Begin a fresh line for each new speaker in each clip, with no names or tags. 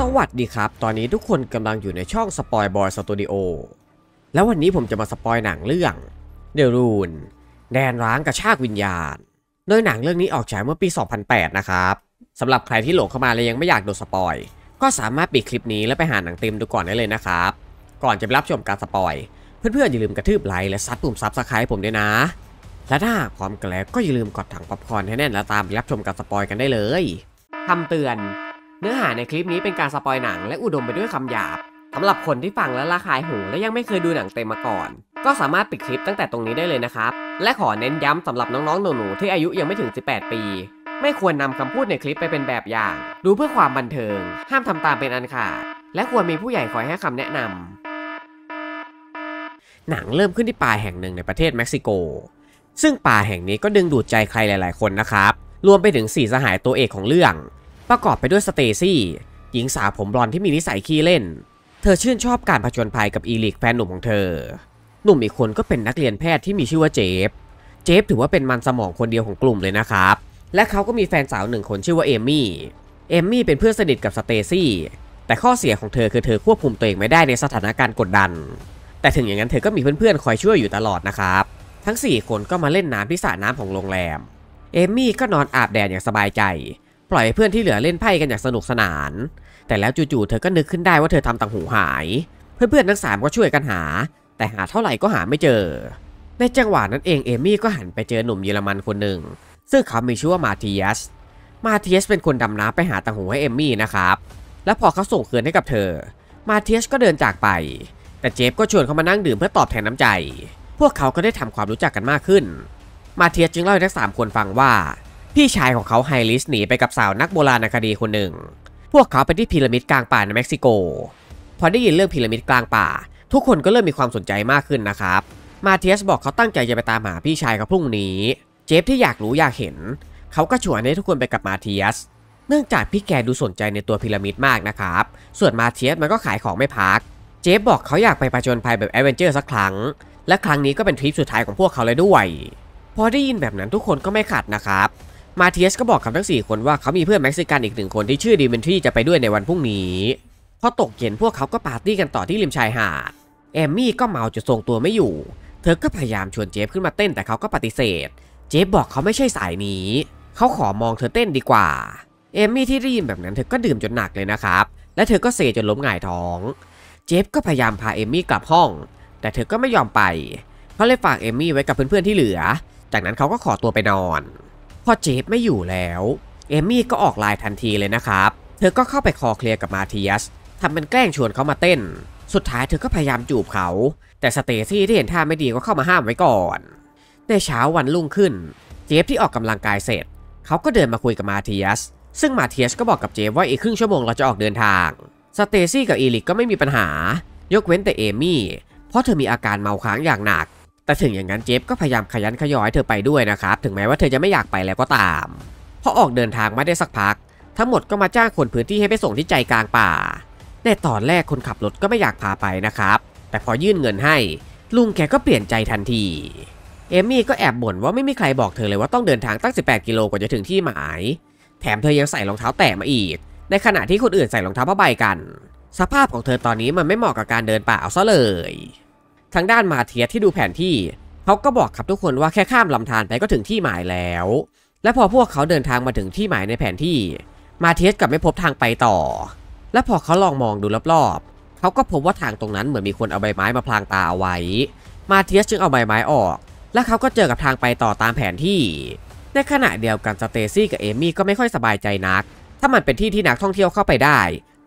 สวัสดีครับ ตอนนี้ทุกคนกำลังอยู่ในช่องสปอยบอยสตูดิโอ แล้ววันนี้ผมจะมาสปอยหนังเรื่องเดรูนแดนร้างกระชากวิญญาณโดยหนังเรื่องนี้ออกฉายเมื่อปี 2008 นะครับ สำหรับใครที่หลงเข้ามาและยังไม่อยากดูสปอย ก็สามารถปิดคลิปนี้แล้วไปหาหนังเต็มดูก่อนได้เลยนะครับ ก่อนจะไปรับชมการสปอย เพื่อนๆอย่าลืมกระทืบไลค์และซัดปุ่มซับสไครต์ผมด้วยนะ และถ้าพร้อมกันแล้วก็อย่าลืมกดถังป๊อปคอร์นให้แน่นและตามไปรับชมการสปอยกันได้เลยคำเตือนเนื้อหาในคลิปนี้เป็นการสปอยหนังและอุดมไปด้วยคำหยาบสำหรับคนที่ฟังและระคายหูและยังไม่เคยดูหนังเต็มมาก่อน ก็สามารถปิดคลิปตั้งแต่ตรงนี้ได้เลยนะครับ และขอเน้นย้ำสำหรับน้องๆหนูๆที่อายุยังไม่ถึง 18 ปี ไม่ควรนำคำพูดในคลิปไปเป็นแบบอย่าง ดูเพื่อความบันเทิง ห้ามทำตามเป็นอันขาด และควรมีผู้ใหญ่คอยให้คำแนะนำหนังเริ่มขึ้นที่ป่าแห่งหนึ่งในประเทศเม็กซิโก ซึ่งป่าแห่งนี้ก็ดึงดูดใจใครหลายๆ คนนะครับ รวมไปถึงสี่สหายตัวเอกของเรื่องประกอบไปด้วยสเตซี่ หญิงสาวผมบลอนที่มีนิสัยขี้เล่น เธอชื่นชอบการผจญภัยกับอีลิกแฟนหนุ่มของเธอ หนุ่มอีกคนก็เป็นนักเรียนแพทย์ที่มีชื่อว่าเจฟ เจฟถือว่าเป็นมันสมองคนเดียวของกลุ่มเลยนะครับและเขาก็มีแฟนสาวหนึ่งคนชื่อว่าเอมี่เอมี่เป็นเพื่อนสนิทกับสเตซี่ แต่ข้อเสียของเธอคือเธอควบคุมตัวเองไม่ได้ในสถานการณ์กดดัน แต่ถึงอย่างนั้นเธอก็มีเพื่อนๆคอยช่วยอยู่ตลอดนะครับ ทั้ง 4 คนก็มาเล่นน้ำที่สระน้ำของโรงแรมเอมี่ก็นอนอาบแดดอย่างสบายใจปล่อยเพื่อนที่เหลือเล่นไพ่กันอย่างสนุกสนาน แต่แล้วจู่ๆเธอก็นึกขึ้นได้ว่าเธอทำต่างหูหาย เพื่อนๆทั้งสามก็ช่วยกันหา แต่หาเท่าไหร่ก็หาไม่เจอ ในจังหวะนั้นเองเอมี่ก็หันไปเจอหนุ่มเยอรมันคนหนึ่งซึ่งเขามีชื่อว่ามาเทียส มาเทียสเป็นคนดำน้ำไปหาต่างหูให้เอมี่นะครับและพอเขาส่งคืนให้กับเธอ มาเทียสก็เดินจากไป แต่เจฟก็ชวนเขามานั่งดื่มเพื่อตอบแทนน้ำใจ พวกเขาก็ได้ทำความรู้จักกันมากขึ้นมาเทียสจึงเล่าให้ทั้งสามคนฟังว่าพี่ชายของเขาไฮลิสหนีไปกับสาวนักโบราณคดีคนหนึ่ง พวกเขาไปที่พีระมิดกลางป่าในเม็กซิโก พอได้ยินเรื่องพีระมิดกลางป่า ทุกคนก็เริ่มมีความสนใจมากขึ้นนะครับ มาเทียสบอกเขาตั้งใจจะไปตามหาพี่ชายเขาพรุ่งนี้ เจฟที่อยากรู้อยากเห็นเขาก็ชวนให้ทุกคนไปกับมาเทียส เนื่องจากพี่แกดูสนใจในตัวพีระมิดมากนะครับ ส่วนมาเทียสมันก็ขายของไม่พัก เจฟบอกเขาอยากไปประจนภัยแบบแอเวนเจอร์สักครั้ง และครั้งนี้ก็เป็นทริปสุดท้ายของพวกเขาเลยด้วย พอได้ยินแบบนั้นทุกคนก็ไม่ขัดนะครับมาเทียสก็บอกกับทั้ง 4 คนว่าเขามีเพื่อนเม็กซิกันอีกหนึ่งคนที่ชื่อดิเมนทรีจะไปด้วยในวันพรุ่งนี้ พอตกเย็นพวกเขาก็ปาร์ตี้กันต่อที่ริมชายหาดแอมมี่ก็เมาจนทรงตัวไม่อยู่ เธอก็พยายามชวนเจฟขึ้นมาเต้นแต่เขาก็ปฏิเสธ เจฟบอกเขาไม่ใช่สายนี้ เขาขอมองเธอเต้นดีกว่าเอมมี่ที่รีมแบบนั้นเธอก็ดื่มจนหนักเลยนะครับ และเธอก็เยจนล้มหงายท้อง เจฟก็พยายามพาเอมมี่กลับห้อง แต่เธอก็ไม่ยอมไป เขาเลยฝากเอมมี่ไว้กับเพื่อนๆที่เหลือ จากนั้นเขาก็ขอตัวไปนอนพอเจฟไม่อยู่แล้ว เอมี่ก็ออกลายทันทีเลยนะครับ เธอก็เข้าไปคอเคลียร์กับมาเทียสทำเป็นแกล้งชวนเขามาเต้น สุดท้ายเธอก็พยายามจูบเขา แต่สเตซี่ที่เห็นท่าไม่ดีก็เข้ามาห้ามไว้ก่อนในเช้าวันรุ่งขึ้น เจฟที่ออกกำลังกายเสร็จ เขาก็เดินมาคุยกับมาเทียส ซึ่งมาเทียสก็บอกกับเจฟว่าอีกครึ่งชั่วโมงเราจะออกเดินทาง สเตซี่กับอีลิกก็ไม่มีปัญหายกเว้นแต่เอมี่เพราะเธอมีอาการเมาค้างอย่างหนักแต่ถึงอย่างนั้นเจฟก็พยายามขยันขยอยเธอไปด้วยนะครับถึงแม้ว่าเธอจะไม่อยากไปแล้วก็ตาม พอออกเดินทางมาได้สักพัก ทั้งหมดก็มาจ้างคนพื้นที่ให้ไปส่งที่ใจกลางป่าในตอนแรกคนขับรถก็ไม่อยากพาไปนะครับแต่พอยื่นเงินให้ ลุงแกก็เปลี่ยนใจทันที เอมี่ก็แอบบ่นว่าไม่มีใครบอกเธอเลยว่าต้องเดินทางตั้ง 18 กิโลกว่าจะถึงที่หมาย แถมเธอยังใส่รองเท้าแตะมาอีก ในขณะที่คนอื่นใส่รองเท้าผ้าใบกัน สภาพของเธอตอนนี้มันไม่เหมาะกับการเดินป่าเอาซะเลยทางด้านมาเทียที่ดูแผนที่เขาก็บอกกับทุกคนว่าแค่ข้ามลำธารไปก็ถึงที่หมายแล้ว และพอพวกเขาเดินทางมาถึงที่หมายในแผนที่ มาเทียสกับไม่พบทางไปต่อ และพอเขาลองมองดูรอบๆเขาก็พบว่าทางตรงนั้นเหมือนมีคนเอาใบไม้มาพลางตาเอาไว้ มาเทียสจึงเอาใบไม้ออก และเขาก็เจอกับทางไปต่อตามแผนที่ ในขณะเดียวกันสเตซี่กับเอมี่ก็ไม่ค่อยสบายใจนัก ถ้ามันเป็นที่ที่นักท่องเที่ยวเข้าไปได้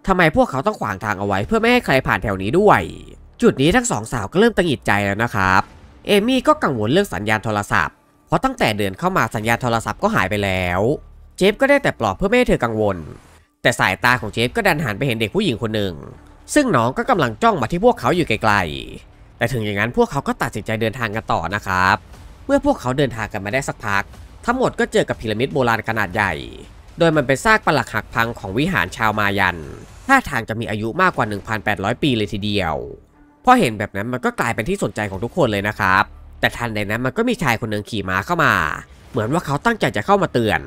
ทำไมพวกเขาต้องขวางทางเอาไว้เพื่อไม่ให้ใครผ่านแถวนี้ด้วยจุดนี้ทั้งสองสาวก็เริ่มตังหิดใจแล้วนะครับ เอมี่ก็กังวลเรื่องสัญญาณโทรศัพท์ เพราะตั้งแต่เดินเข้ามาสัญญาณโทรศัพท์ก็หายไปแล้ว เจฟก็ได้แต่ปลอบเพื่อไม่ให้เธอกังวล แต่สายตาของเจฟ ก็ดันหันไปเห็นเด็กผู้หญิงคนหนึ่ง ซึ่งน้องก็กำลังจ้องมาที่พวกเขาอยู่ไกลๆแต่ถึงอย่างนั้นพวกเขาก็ตัดสินใจเดินทางกันต่อนะครับ เมื่อพวกเขาเดินทางกันมาได้สักพัก ทั้งหมดก็เจอกับพีระมิดโบราณขนาดใหญ่ โดยมันเป็นซากปรักหักพังของวิหารชาวมายันท่าทางจะมีอายุมากกว่า 1,800 ปีเลยทีเดียวพอเห็นแบบนั้นมันก็กลายเป็นที่สนใจของทุกคนเลยนะครับ แต่ทันใดนั้นมันก็มีชายคนหนึ่งขี่ม้าเข้ามา เหมือนว่าเขาตั้งใจจะเข้ามาเตือน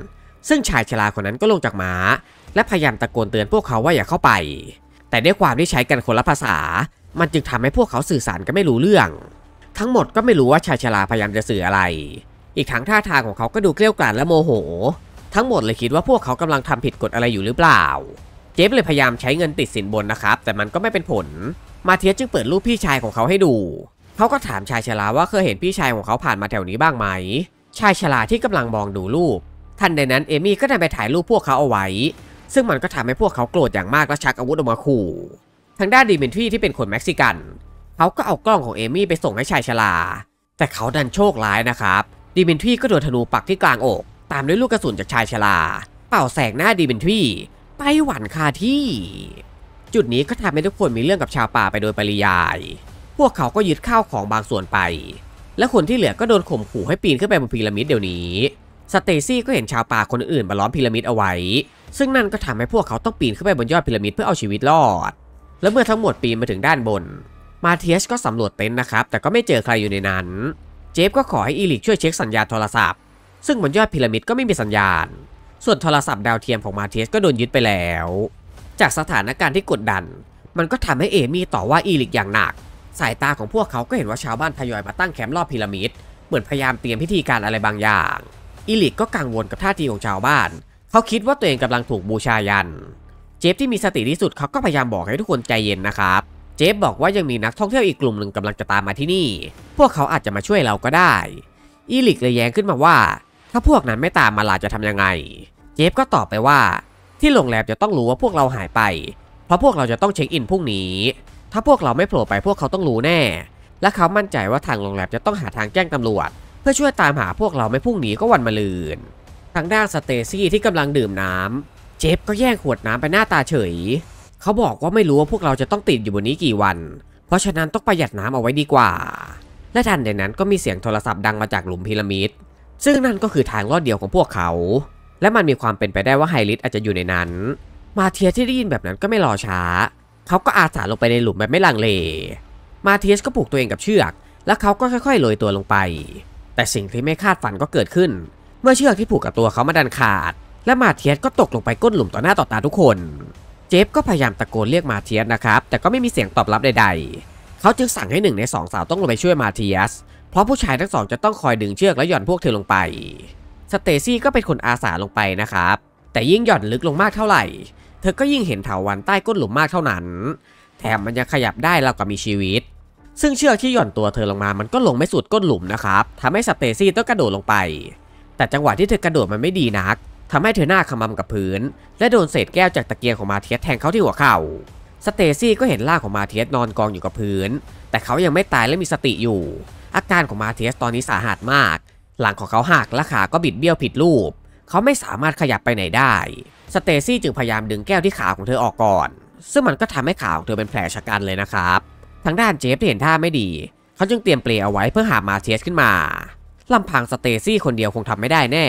ซึ่งชายชราคนนั้นก็ลงจากม้า และพยายามตะโกนเตือนพวกเขาว่าอย่าเข้าไป แต่ด้วยความที่ใช้กันคนละภาษา มันจึงทำให้พวกเขาสื่อสารกันไม่รู้เรื่อง ทั้งหมดก็ไม่รู้ว่าชายชราพยายามจะสื่ออะไร อีกทั้งท่าทางของเขา ก็ดูเกลี้ยกล่อมและโมโห ทั้งหมดเลยคิดว่าพวกเขากำลังทำผิดกฎอะไรอยู่หรือเปล่าเจฟเลยพยายามใช้เงินติดสินบนนะครับ แต่มันก็ไม่เป็นผล มาเทียสจึงเปิดรูปพี่ชายของเขาให้ดูเขาก็ถามชายชราว่าเคยเห็นพี่ชายของเขาผ่านมาแถวนี้บ้างไหม ชายชราที่กำลังมองดูรูปทันใดนั้นเอมี่ก็ได้ไปถ่ายรูปพวกเขาเอาไว้ ซึ่งมันก็ทำให้พวกเขาโกรธอย่างมากและชักอาวุธออกมาขู่ ทางด้านดีเมนทรีที่เป็นคนเม็กซิกันเขาก็เอากล้องของเอมี่ไปส่งให้ชายชราแต่เขาดันโชคร้ายนะครับดีเมนทรีก็โดนธนูปักที่กลางอกตามด้วยลูกกระสุนจากชายชราเป่าแสกหน้าดีเมนทรีไต้หวันค่ะที่ จุดนี้ก็ทำให้ทุกคนมีเรื่องกับชาวป่าไปโดยปริยาย พวกเขาก็ยึดข้าวของบางส่วนไป และคนที่เหลือก็โดนข่มขู่ให้ปีนขึ้นไปบนพีระมิดเดี๋ยวนี้สเตซี่ก็เห็นชาวป่าคนอื่นมาล้อมพีระมิดเอาไว้ ซึ่งนั่นก็ทำให้พวกเขาต้องปีนขึ้นไปบนยอดพีระมิดเพื่อเอาชีวิตรอด และเมื่อทั้งหมดปีนมาถึงด้านบน มาเทียสก็สำรวจเต็นท์นะครับแต่ก็ไม่เจอใครอยู่ในนั้น เจฟก็ขอให้อีลิกช่วยเช็คสัญญาณโทรศัพท์ ซึ่งบนยอดพีระมิดก็ไม่มีสัญญาณส่วนโทรศัพท์ดาวเทียมของมาเทสก็โดนยึดไปแล้ว จากสถานการณ์ที่กดดัน มันก็ทำให้เอมี่ต่อว่าอีลิกอย่างหนัก สายตาของพวกเขาก็เห็นว่าชาวบ้านทยอยมาตั้งแคมป์รอบพีระมิด เหมือนพยายามเตรียมพิธีการอะไรบางอย่าง อีลิกก็กังวลกับท่าทีของชาวบ้าน เขาคิดว่าตัวเองกำลังถูกบูชายัน เจฟที่มีสติที่สุดเขาก็พยายามบอกให้ทุกคนใจเย็นนะครับ เจฟบอกว่ายังมีนักท่องเที่ยวอีกกลุ่มหนึ่งกำลังจะตามมาที่นี่ พวกเขาอาจจะมาช่วยเราก็ได้ อีลิกเลยแย้งขึ้นมาว่าถ้าพวกนั้นไม่ตามมาลาจะทำยังไง เจฟก็ตอบไปว่าที่โรงแรมจะต้องรู้ว่าพวกเราหายไป เพราะพวกเราจะต้องเช็คอินพรุ่งนี้ ถ้าพวกเราไม่โผล่ไปพวกเขาต้องรู้แน่ และเขามั่นใจว่าทางโรงแรมจะต้องหาทางแจ้งตำรวจ เพื่อช่วยตามหาพวกเราไม่พรุ่งนี้ก็วันมะรืน ทางด้านสเตซี่ที่กำลังดื่มน้ำ เจฟก็แย่งขวดน้ำไปหน้าตาเฉย เขาบอกว่าไม่รู้ว่าพวกเราจะต้องติดอยู่บนนี้กี่วัน เพราะฉะนั้นต้องประหยัดน้ำเอาไว้ดีกว่า และทันใดนั้นก็มีเสียงโทรศัพท์ดังมาจากหลุมพีระมิดซึ่งนั่นก็คือทางลอดเดียวของพวกเขา และมันมีความเป็นไปได้ว่าไฮริสอาจจะอยู่ในนั้น มาเทียที่ได้ยินแบบนั้นก็ไม่รอช้า เขาก็อาสาลงไปในหลุมแบบไม่ลังเล มาเทียสก็ผูกตัวเองกับเชือก และเขาก็ค่อยๆ ลอยตัวลงไป แต่สิ่งที่ไม่คาดฝันก็เกิดขึ้น เมื่อเชือกที่ผูกกับตัวเขามาดันขาด และมาเทียสก็ตกลงไปก้นหลุมต่อหน้าต่อตาทุกคน เจฟก็พยายามตะโกนเรียกมาเทียสนะครับ แต่ก็ไม่มีเสียงตอบรับใด ๆ เขาจึงสั่งให้หนึ่งในสองสาวต้องลงไปช่วยมาเทียสเพราะผู้ชายทั้งสองจะต้องคอยดึงเชือกและหย่อนพวกเธอลงไป สเตซี่ก็เป็นคนอาสาลงไปนะครับ แต่ยิ่งหย่อนลึกลงมากเท่าไหร่ เธอก็ยิ่งเห็นเถาวันใต้ก้นหลุมมากเท่านั้น แถมมันยังขยับได้เรากับมีชีวิต ซึ่งเชือกที่หย่อนตัวเธอลงมา มันก็ลงไม่สุดก้นหลุมนะครับทำให้สเตซี่ต้องกระโดดลงไป แต่จังหวะที่เธอกระโดดมันไม่ดีนัก ทำให้เธอหน้าขมำกับพื้น และโดนเศษแก้วจากตะเกียงของมาเทียสแทงเข้าที่หัวเขา่า สเตซี่ก็เห็นร่างของมาเทียสนอนกองอยู่กับพื้น แต่เขายังไม่ตายและมีสติอยู่อาการของมาเทียสตอนนี้สาหัสมาก หลังของเขาหักและขาก็บิดเบี้ยวผิดรูป เขาไม่สามารถขยับไปไหนได้ สเตซี่จึงพยายามดึงแก้วที่ขาของเธอออกก่อน ซึ่งมันก็ทำให้ขาของเธอเป็นแผลชะกันเลยนะครับ ทางด้านเจฟเห็นท่าไม่ดี เขาจึงเตรียมเปลเอาไว้เพื่อหามาเทียสขึ้นมาลำพังสเตซี่คนเดียวคงทำไม่ได้แน่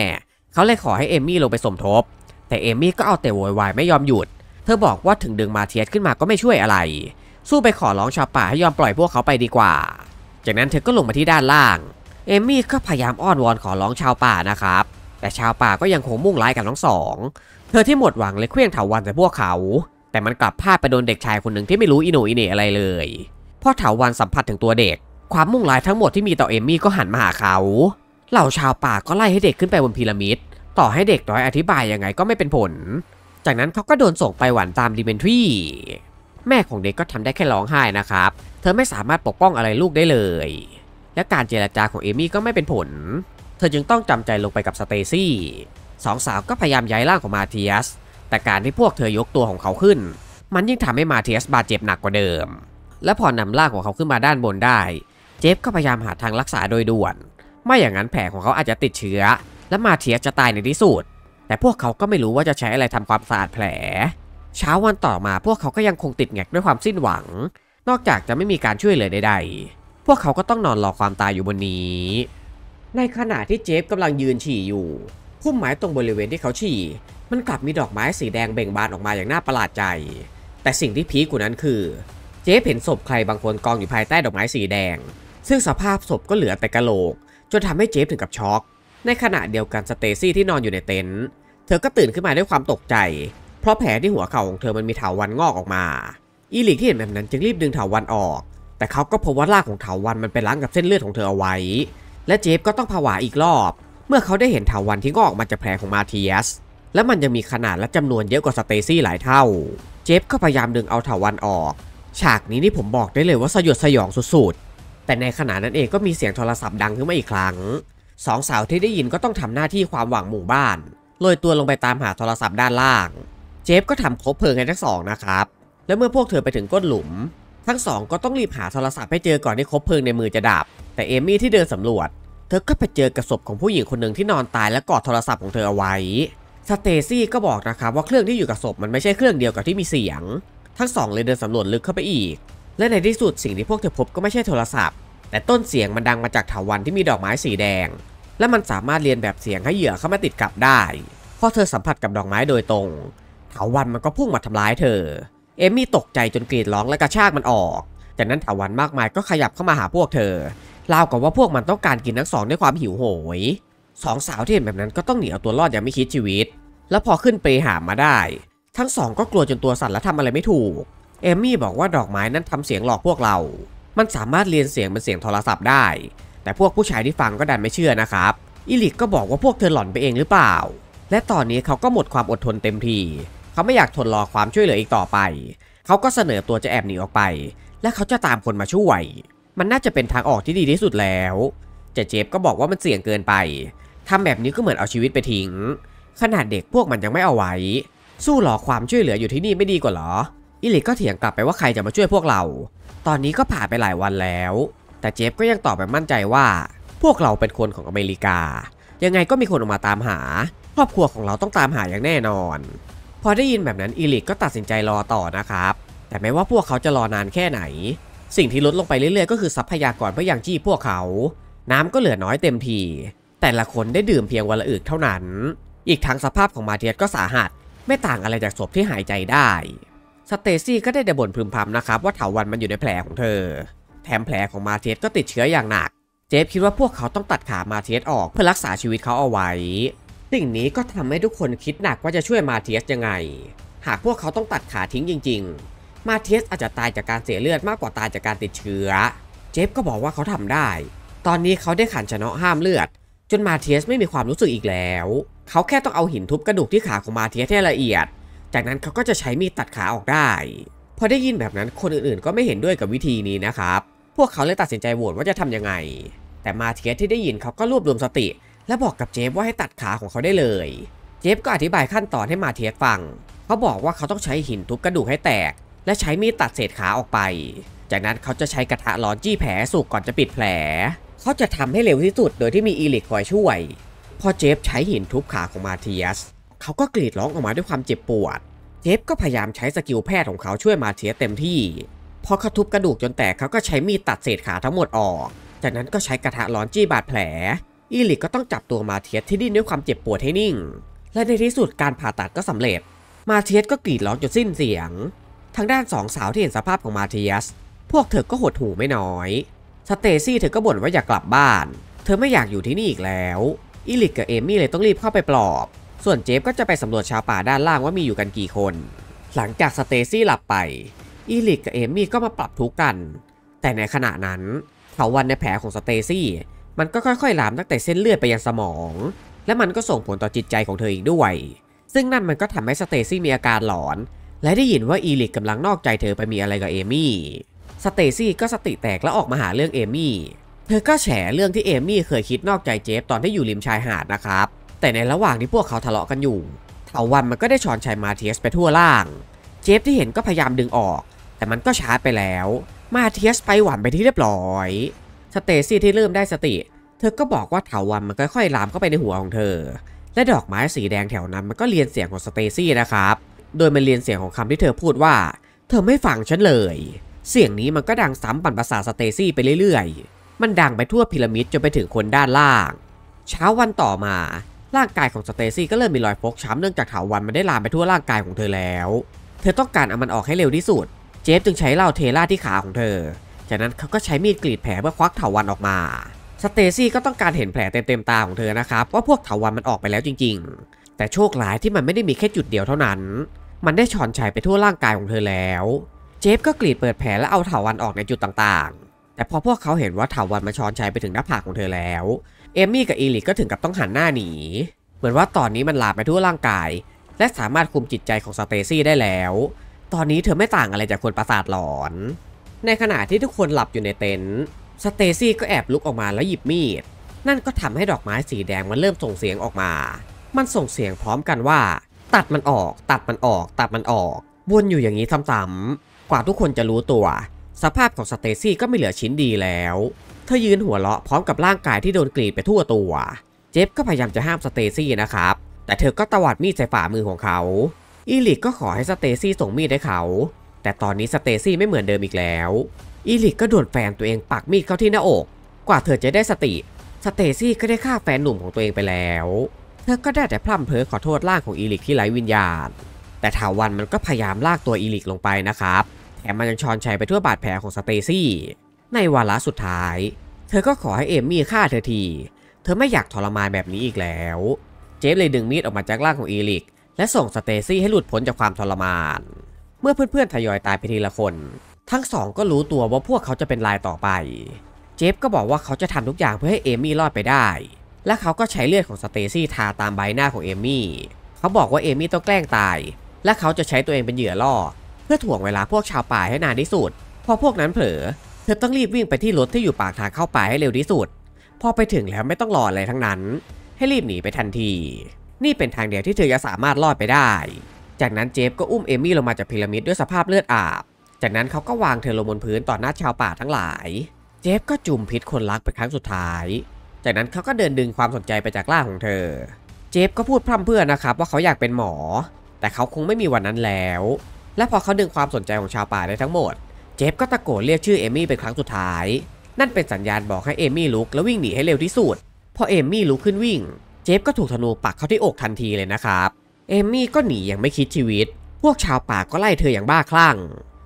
เขาเลยขอให้เอมี่ลงไปสมทบ แต่เอมี่ก็เอาแต่โวยวายไม่ยอมหยุด เธอบอกว่าถึงดึงมาเทียสขึ้นมาก็ไม่ช่วยอะไร สู้ไปขอร้องชาวป่าให้ยอมปล่อยพวกเขาไปดีกว่าจากนั้นเธอก็ลงมาที่ด้านล่างเอมี่ก็พยายามอ้อนวอนขอร้องชาวป่านะครับ แต่ชาวป่าก็ยังคงมุ่งร้ายกับทั้งสอง เธอที่หมดหวังเลยเคลื่องเถาวันใส่พวกเขา แต่มันกลับพลาดไปโดนเด็กชายคนหนึ่งที่ไม่รู้อิโนอิเนอะไรเลยพอเถาวันสัมผัสถึงตัวเด็ก ความมุ่งร้ายทั้งหมดที่มีต่อเอมี่ก็หันมาหาเขาเหล่าชาวป่าก็ไล่ให้เด็กขึ้นไปบนพีระมิด ต่อให้เด็กร้อยอธิบายยังไงก็ไม่เป็นผลจากนั้นเขาก็โดนส่งไปหวันตามดิเมนทรีแม่ของเด็กก็ทำได้แค่ร้องไห้นะครับ เธอไม่สามารถปกป้องอะไรลูกได้เลย และการเจรจาของเอมี่ก็ไม่เป็นผล เธอจึงต้องจำใจลงไปกับสเตซี่ สองสาวก็พยายามย้ายร่างของมาเทียส แต่การที่พวกเธอยกตัวของเขาขึ้น มันยิ่งทำให้มาเทียสบาดเจ็บหนักกว่าเดิม และพอนำร่างของเขาขึ้นมาด้านบนได้ เจฟก็พยายามหาทางรักษาโดยด่วน ไม่อย่างนั้นแผลของเขาอาจจะติดเชื้อ และมาเทียสจะตายในที่สุด แต่พวกเขาก็ไม่รู้ว่าจะใช้อะไรทำความสะอาดแผลเช้าวันต่อมาพวกเขาก็ยังคงติดแงกด้วยความสิ้นหวัง นอกจากจะไม่มีการช่วยเหลือใดๆ พวกเขาก็ต้องนอนรอความตายอยู่บนนี้ ในขณะที่เจฟกำลังยืนฉี่อยู่พุ่มไม้ตรงบริเวณที่เขาฉี่ มันกลับมีดอกไม้สีแดงเบ่งบานออกมาอย่างน่าประหลาดใจ แต่สิ่งที่พีกว่านั้นคือ เจฟเห็นศพใครบางคนกองอยู่ภายใต้ดอกไม้สีแดง ซึ่งสภาพศพก็เหลือแต่กะโหลก จนทำให้เจฟถึงกับช็อก ในขณะเดียวกันสเตซี่ที่นอนอยู่ในเต็นท์ เธอก็ตื่นขึ้นมาด้วยความตกใจเพราะแผลที่หัวเข่าของเธอมันมีเถาวันงอกออกมา อีลิกที่เห็นแบบนั้นจึงรีบดึงเถาวันออก แต่เขาก็พบว่ารากของเถาวันมันไปล้างกับเส้นเลือดของเธอเอาไว้ และเจฟก็ต้องผวาอีกรอบ เมื่อเขาได้เห็นเถาวันที่งอกออกมาจากแผลของมาเทียสและมันยังมีขนาดและจำนวนเยอะกว่าสเตซี่หลายเท่า เจฟก็พยายามดึงเอาเถาวันออก ฉากนี้นี่ผมบอกได้เลยว่าสยดสยองสุดๆ แต่ในขณะนั้นเองก็มีเสียงโทรศัพท์ดังขึ้นมาอีกครั้งสองสาวที่ได้ยินก็ต้องทำหน้าที่ความหวังหมู่บ้าน ลอยตัวลงไปตามหาโทรศัพท์ด้านล่างเจฟก็ทมคบเพลิงกันทั้งสองนะครับ แล้วเมื่อพวกเธอไปถึงก้นหลุม ทั้งสองก็ต้องรีบหาโทรศัพท์ให้เจอก่อนที่คบเพลิงในมือจะดับแต่เอมี่ที่เดินสำรวจ เธอก็ไปเจอกระสบของผู้หญิงคนหนึ่งที่นอนตาย และกอดโทรศัพท์ของเธอเอาไว้ สเตซี่ก็บอกนะครับว่าเครื่องที่อยู่กระสบมันไม่ใช่เครื่องเดียวกับที่มีเสียง ทั้งสองเลยเดินสำรวจลึกเข้าไปอีก และในที่สุดสิ่งที่พวกเธอพบก็ไม่ใช่โทรศัพท์ แต่ต้นเสียงมันดังมาจากถาวรที่มีดอกไม้สีแดง และมันสามารถเรียนแบบเสียงให้เหยื่อเข้ามาติดกับได้พอเธอสัมผัสกับดอกไม้โดยตรงเถาวันมันก็พุ่งมาทำร้ายเธอ เอมี่ตกใจจนกรีดร้องและกระชากมันออก จากนั้นเถาวันมากมายก็ขยับเข้ามาหาพวกเธอเล่ากับว่าพวกมันต้องการกินทั้งสองด้วยความหิวโหย สองสาวที่เห็นแบบนั้นก็ต้องหนีเอาตัวรอดอย่างไม่คิดชีวิต แล้วพอขึ้นไปหามาได้ ทั้งสองก็กลัวจนตัวสั่นและทำอะไรไม่ถูก เอมี่บอกว่าดอกไม้นั้นทำเสียงหลอกพวกเรา มันสามารถเรียนเสียงเป็นเสียงโทรศัพท์ได้ แต่พวกผู้ชายที่ฟังก็ดันไม่เชื่อนะครับ อิลิกก็บอกว่าพวกเธอหลอนไปเองหรือเปล่า และตอนนี้เขาก็หมดความอดทนเต็มทีเขาไม่อยากทนรอความช่วยเหลืออีกต่อไป เขาก็เสนอตัวจะแอบหนีออกไป และเขาจะตามคนมาช่วย มันน่าจะเป็นทางออกที่ดีที่สุดแล้ว เจเจฟก็บอกว่ามันเสี่ยงเกินไป ทำแบบนี้ก็เหมือนเอาชีวิตไปทิ้ง ขนาดเด็กพวกมันยังไม่เอาไว้ สู้รอความช่วยเหลืออยู่ที่นี่ไม่ดีกว่าหรอ อิลิกก็เถียงกลับไปว่าใครจะมาช่วยพวกเรา ตอนนี้ก็ผ่านไปหลายวันแล้ว แต่เจฟก็ยังตอบแบบมั่นใจว่า พวกเราเป็นคนของอเมริกา ยังไงก็มีคนออกมาตามหา ครอบครัวของเราต้องตามหาอย่างแน่นอนพอได้ยินแบบนั้นอีลิกก็ตัดสินใจรอต่อนะครับ แต่ไม่ว่าพวกเขาจะรอนานแค่ไหน สิ่งที่ลดลงไปเรื่อยๆ ก็คือทรัพยากรเพื่อยังจี้พวกเขา น้ำก็เหลือน้อยเต็มที แต่ละคนได้ดื่มเพียงวันละอึกเท่านั้น อีกทั้งสภาพของมาเทียสก็สาหัส ไม่ต่างอะไรจากศพที่หายใจได้สเตซี่ก็ได้แต่บ่นพึมพำนะครับว่าเถาวันมันอยู่ในแผลของเธอแถมแผลของมาเทียสก็ติดเชื้ออย่างหนัก เจฟคิดว่าพวกเขาต้องตัดขามาเทียสออกเพื่อรักษาชีวิตเขาเอาไว้สิ่งนี้ก็ทำให้ทุกคนคิดหนักว่าจะช่วยมาเทียสยังไง หากพวกเขาต้องตัดขาทิ้งจริง ๆ มาเทียสอาจจะตายจากการเสียเลือดมากกว่าตายจากการติดเชื้อ เจฟก็บอกว่าเขาทำได้ ตอนนี้เขาได้ขันชนะห้ามเลือด จนมาเทียสไม่มีความรู้สึกอีกแล้ว เขาแค่ต้องเอาหินทุบกระดูกที่ขาของมาเทียสให้ละเอียด จากนั้นเขาก็จะใช้มีดตัดขาออกได้ พอได้ยินแบบนั้นคนอื่นๆ ก็ไม่เห็นด้วยกับวิธีนี้นะครับ พวกเขาเลยตัดสินใจโหวตว่าจะทำยังไง แต่มาเทียสที่ได้ยินเขาก็รวบรวมสติและบอกกับเจฟว่าให้ตัดขาของเขาได้เลย เจฟก็อธิบายขั้นตอนให้มาเทียสฟัง เขาบอกว่าเขาต้องใช้หินทุบกระดูกให้แตก และใช้มีดตัดเศษขาออกไป จากนั้นเขาจะใช้กระทะร้อนจี้แผลสุกก่อนจะปิดแผล เขาจะทำให้เร็วที่สุดโดยที่มีอีลิกคอยช่วย พอเจฟใช้หินทุบขาของมาเทียส เขาก็กรีดร้องออกมาด้วยความเจ็บปวด เจฟก็พยายามใช้สกิลแพทย์ของเขาช่วยมาเทียสเต็มที่ พอเขาทุบกระดูกจนแตกเขาก็ใช้มีดตัดเศษขาทั้งหมดออก จากนั้นก็ใช้กระทะร้อนจี้บาดแผลอีลิกก็ต้องจับตัวมาเทียสที่ดิ้นด้วยความเจ็บปวดให้นิ่ง และในที่สุดการผ่าตัดก็สำเร็จ มาเทียสก็กรีดร้องจนสิ้นเสียง ทางด้านสองสาวที่เห็นสภาพของมาเทียสพวกเธอก็หดหู่ไม่น้อย สเตซี่เธอก็บ่นว่าอยากกลับบ้าน เธอไม่อยากอยู่ที่นี่อีกแล้วอีลิกกับเอมี่เลยต้องรีบเข้าไปปลอบ ส่วนเจฟก็จะไปสำรวจชาวป่าด้านล่างว่ามีอยู่กันกี่คน หลังจากสเตซี่หลับไปอีลิกกับเอมี่ก็มาปรับทุกกัน แต่ในขณะนั้นเขาวันในแผลของสเตซี่มันก็ค่อยๆ ลามตั้งแต่เส้นเลือดไปยังสมอง และมันก็ส่งผลต่อจิตใจของเธออีกด้วย ซึ่งนั่นมันก็ทำให้สเตซี่มีอาการหลอน และได้ยินว่าอีลิกกาลังนอกใจเธอไปมีอะไรกับเอมี่ สเตซี่ก็สติแตกและออกมาหาเรื่องเอมี่ เธอก็แฉเรื่องที่เอมี่เคยคิดนอกใจเจฟตอนที่อยู่ริมชายหาดนะครับ แต่ในระหว่างที่พวกเขาทะเลาะกันอยู่เถาวันมันก็ได้ชอนชายมาเทียสไปทั่วล่าง เจฟที่เห็นก็พยายามดึงออก แต่มันก็ช้าไปแล้ว มาเทียสไปหวานไปที่เรียบร้อยสเตซี่ที่เริ่มได้สติ เธอก็บอกว่าเถาวันมันค่อย ๆ ลามเข้าไปในหัวของเธอ และดอกไม้สีแดงแถวนั้นมันก็เรียนเสียงของสเตซี่นะครับ โดยมันเรียนเสียงของคำที่เธอพูดว่า เธอไม่ฟังฉันเลย เสียงนี้มันก็ดังซ้ำปั่นประสาทสเตซี่ไปเรื่อยๆ มันดังไปทั่วพีระมิดจนไปถึงคนด้านล่าง เช้าวันต่อมา ร่างกายของสเตซี่ก็เริ่มมีรอยฟกช้ำเนื่องจากเถาวันมันได้ลามไปทั่วร่างกายของเธอแล้ว เธอต้องการเอามันออกให้เร็วที่สุด เจฟจึงใช้เหล้าเทล่าที่ขาของเธอจากนั้นเขาก็ใช้มีดกรีดแผลเพื่อควักเถาวันออกมา สเตซี่ก็ต้องการเห็นแผลเต็มๆตาของเธอนะครับว่าพวกเถาวันมันออกไปแล้วจริงๆ แต่โชคร้ายที่มันไม่ได้มีแค่จุดเดียวเท่านั้น มันได้ช่อนชายไปทั่วร่างกายของเธอแล้ว เจฟก็กรีดเปิดแผลและเอาเถาวันออกในจุดต่างๆ แต่พอพวกเขาเห็นว่าเถาวันมาช่อนชายไปถึงหน้าผากของเธอแล้ว เอมมี่กับอีลิกก็ถึงกับต้องหันหน้าหนี เหมือนว่าตอนนี้มันลามไปทั่วร่างกาย และสามารถคุมจิตใจของสเตซี่ได้แล้ว ตอนนี้เธอไม่ต่างอะไรจากคนประสาทหลอนในขณะที่ทุกคนหลับอยู่ในเต็นท์สเตซี่ก็แอบลุกออกมาแล้วหยิบมีดนั่นก็ทำให้ดอกไม้สีแดงมันเริ่มส่งเสียงออกมา มันส่งเสียงพร้อมกันว่า ตัดมันออก ตัดมันออก ตัดมันออกวนอยู่อย่างนี้ซ้ำๆกว่าทุกคนจะรู้ตัว สภาพของสเตซี่ก็ไม่เหลือชิ้นดีแล้ว เธอยืนหัวเราะพร้อมกับร่างกายที่โดนกรีดไปทั่วตัว เจฟก็พยายามจะห้ามสเตซี่นะครับแต่เธอก็ตวัดมีดใส่ฝ่ามือของเขาอีลิกก็ขอให้สเตซี่ส่งมีดให้เขาแต่ตอนนี้สเตซี่ไม่เหมือนเดิมอีกแล้ว อีลิกก็โดนแฟนตัวเองปักมีดเข้าที่หน้าอก กว่าเธอจะได้สติ สเตซี่ก็ได้ฆ่าแฟนหนุ่มของตัวเองไปแล้ว เธอก็ได้แต่พร่ำเพ้อขอโทษร่างของอีลิกที่ไร้วิญญาณ แต่ถาวันมันก็พยายามลากตัวอีลิกลงไปนะครับ แถมมันยังชอนชัยไปทั่วบาดแผลของสเตซี่ ในวาระสุดท้าย เธอก็ขอให้เอมมี่ฆ่าเธอที เธอไม่อยากทรมานแบบนี้อีกแล้ว เจฟเลยดึงมีดออกมาจากร่างของอีลิก และส่งสเตซี่ให้หลุดพ้นจากความทรมานเมื่อเพื่อนๆทยอยตายไปทีละคน ทั้งสองก็รู้ตัวว่าพวกเขาจะเป็นลายต่อไป เจฟก็บอกว่าเขาจะทำทุกอย่างเพื่อให้เอมี่รอดไปได้ และเขาก็ใช้เลือดของสเตซี่ทาตามใบหน้าของเอมี่ เขาบอกว่าเอมี่ต้องแกล้งตาย และเขาจะใช้ตัวเองเป็นเหยื่อล่อเพื่อถ่วงเวลาพวกชาวป่าให้นานที่สุด พอพวกนั้นเผลอเธอต้องรีบวิ่งไปที่รถที่อยู่ปากทางเข้าป่าให้เร็วที่สุด พอไปถึงแล้วไม่ต้องรออะไรทั้งนั้น ให้รีบหนีไปทันที นี่เป็นทางเดียวที่เธอจะสามารถรอดไปได้จากนั้นเจฟก็อุ้มเอมี่ลงมาจากพีระมิดด้วยสภาพเลือดอาบ จากนั้นเขาก็วางเธอลงบนพื้นต่อหน้าชาวป่าทั้งหลาย เจฟก็จุ่มพิษคนรักเป็นครั้งสุดท้าย จากนั้นเขาก็เดินดึงความสนใจไปจากล่าของเธอ เจฟก็พูดพร่ำเพื่อนะครับว่าเขาอยากเป็นหมอ แต่เขาคงไม่มีวันนั้นแล้ว และพอเขาดึงความสนใจของชาวป่าได้ทั้งหมด เจฟก็ตะโกนเรียกชื่อเอมี่เป็นครั้งสุดท้าย นั่นเป็นสัญญาณบอกให้เอมี่ลุกและวิ่งหนีให้เร็วที่สุด พอเอมี่ลุกขึ้นวิ่ง เจฟก็ถูกธนูปักเข้าที่อกทันทีเลยนะครับเอมี่ก็หนีอย่างไม่คิดชีวิต พวกชาวป่าก็ไล่เธออย่างบ้าคลั่ง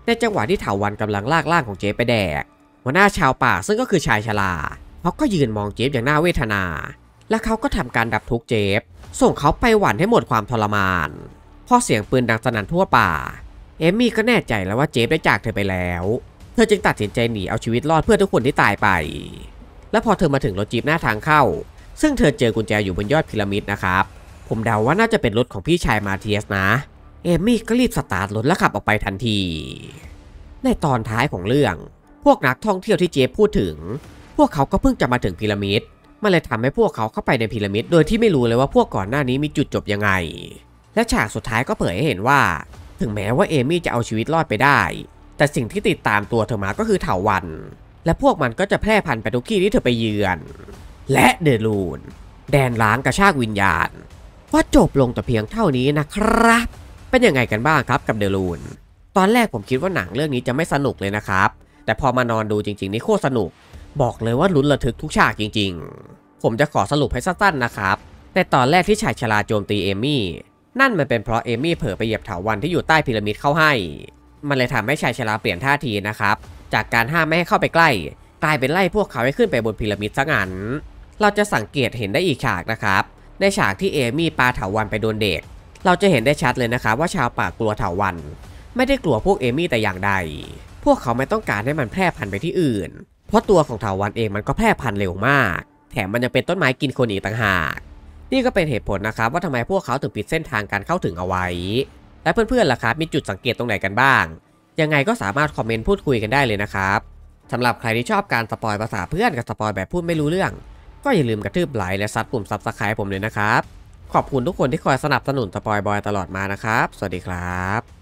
ในจังหวะที่เถาวันกำลังลากร่างของเจฟไปแดกหัวหน้าชาวป่าซึ่งก็คือชายชราเขาก็ยืนมองเจฟอย่างน่าเวทนา และเขาก็ทำการดับทุกเจฟ ส่งเขาไปหวันให้หมดความทรมาน พอเสียงปืนดังสนั่นทั่วป่า เอมี่ก็แน่ใจแล้วว่าเจฟได้จากเธอไปแล้ว เธอจึงตัดสินใจหนีเอาชีวิตรอดเพื่อทุกคนที่ตายไป และพอเธอมาถึงรถจีบหน้าทางเข้า ซึ่งเธอเจอกุญแจอยู่บนยอดพีระมิดนะครับผมเดาว่าน่าจะเป็นรถของพี่ชายมาเทียสนะ เอมี่ก็รีบสตาร์ทรถแล้วขับออกไปทันที ในตอนท้ายของเรื่อง พวกนักท่องเที่ยวที่เจฟพูดถึง พวกเขาก็เพิ่งจะมาถึงพีระมิดมันเลยทำให้พวกเขาเข้าไปในพีระมิดโดยที่ไม่รู้เลยว่าพวกก่อนหน้านี้มีจุดจบยังไง และฉากสุดท้ายก็เผยให้เห็นว่า ถึงแม้ว่าเอมี่จะเอาชีวิตรอดไปได้ แต่สิ่งที่ติดตามตัวเธอมาก็คือเถาวัน และพวกมันก็จะแพร่พันธุ์ไปทุกที่ที่เธอไปเยือน และเดลูน แดนล้างกระชากวิญญาณ็จบลงแต่เพียงเท่านี้นะครับ เป็นยังไงกันบ้างครับกับเดลูน ตอนแรกผมคิดว่าหนังเรื่องนี้จะไม่สนุกเลยนะครับ แต่พอมานอนดูจริง ๆ นี่โคตรสนุก บอกเลยว่าลุ้นระทึกทุกฉากจริงๆ ผมจะขอสรุปให้สั้นๆนะครับในตอนแรกที่ชายชราโจมตีเอมี่ นั่นมันเป็นเพราะเอมี่เผลอไปเหยียบเถาวันที่อยู่ใต้พีระมิดเข้าให้ มันเลยทำให้ชายชราเปลี่ยนท่าทีนะครับ จากการห้ามไม่ให้เข้าไปใกล้ กลายเป็นไล่พวกเขาให้ขึ้นไปบนพีระมิดซะงั้น เราจะสังเกตเห็นได้อีกฉากนะครับในฉากที่เอมี่ปาเถาวันไปโดนเด็กเราจะเห็นได้ชัดเลยนะคะ ว่าชาวป่ากลัวเถาวันไม่ได้กลัวพวกเอมี่แต่อย่างใด พวกเขาไม่ต้องการให้มันแพร่พันธุ์ไปที่อื่น เพราะตัวของเถาวันเองมันก็แพร่พันธุ์เร็วมาก แถมมันยังเป็นต้นไม้กินคนอีกต่างหาก นี่ก็เป็นเหตุผลนะครับว่าทำไมพวกเขาถึงปิดเส้นทางการเข้าถึงเอาไว้ และเพื่อนๆล่ะครับมีจุดสังเกตตรงไหนกันบ้าง ยังไงก็สามารถคอมเมนต์พูดคุยกันได้เลยนะครับสำหรับใครที่ชอบการสปอยภาษาเพื่อนกับสปอยแบบพูดไม่รู้เรื่องก็อย่าลืมกระทืบไลค์และซัดปุ่มซับสไครป์ผมเลยนะครับ ขอบคุณทุกคนที่คอยสนับสนุน สปอยบอยตลอดมานะครับ สวัสดีครับ